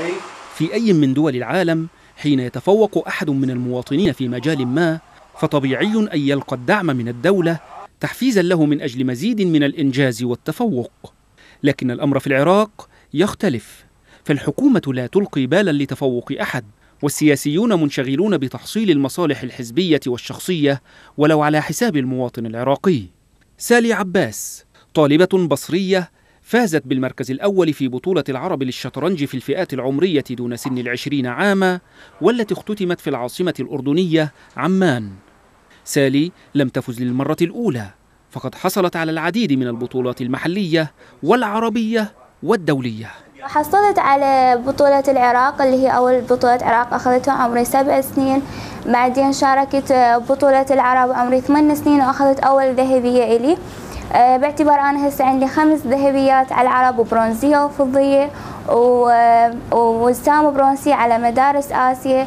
إيه؟ في أي من دول العالم حين يتفوق أحد من المواطنين في مجال ما فطبيعي أن يلقى الدعم من الدولة تحفيزا له من أجل مزيد من الإنجاز والتفوق لكن الأمر في العراق يختلف فالحكومة لا تلقي بالا لتفوق أحد والسياسيون منشغلون بتحصيل المصالح الحزبية والشخصية ولو على حساب المواطن العراقي سالي عباس طالبة بصرية فازت بالمركز الأول في بطولة العرب للشطرنج في الفئات العمرية دون سن العشرين عاما والتي اختتمت في العاصمة الأردنية عمان سالي لم تفز للمرة الأولى فقد حصلت على العديد من البطولات المحلية والعربية والدولية حصلت على بطولة العراق اللي هي أول بطولة عراق أخذتها عمري سبع سنين بعدين شاركت بطولة العرب عمري ثمان سنين وأخذت أول ذهبية إلي آه، باعتبار انا هسه عندي خمس ذهبيات على العرب وبرونزيه وفضيه ووسام آه، برونزي على مدارس اسيا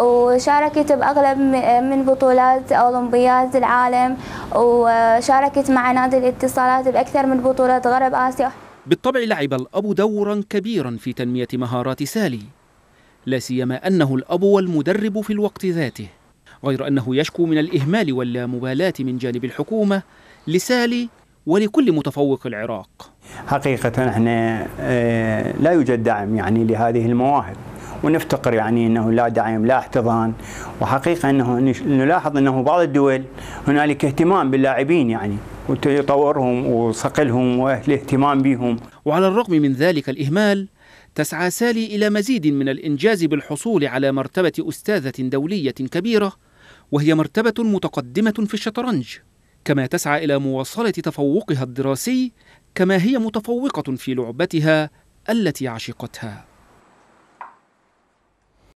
وشاركت باغلب آه، من بطولات اولمبياد العالم وشاركت مع نادي الاتصالات باكثر من بطولات غرب اسيا بالطبع لعب الاب دورا كبيرا في تنميه مهارات سالي لا سيما انه الاب والمدرب في الوقت ذاته غير أنه يشكو من الإهمال واللامبالاة من جانب الحكومة لسالي ولكل متفوق العراق حقيقة احنا آه، لا يوجد دعم يعني لهذه المواهب ونفتقر يعني انه لا دعم لا احتضان وحقيقه انه نلاحظ انه بعض الدول هنالك اهتمام باللاعبين يعني وتطورهم وصقلهم والاهتمام بهم وعلى الرغم من ذلك الاهمال تسعى سالي الى مزيد من الانجاز بالحصول على مرتبه استاذه دوليه كبيره وهي مرتبة متقدمة في الشطرنج كما تسعى إلى مواصلة تفوقها الدراسي كما هي متفوقة في لعبتها التي عشقتها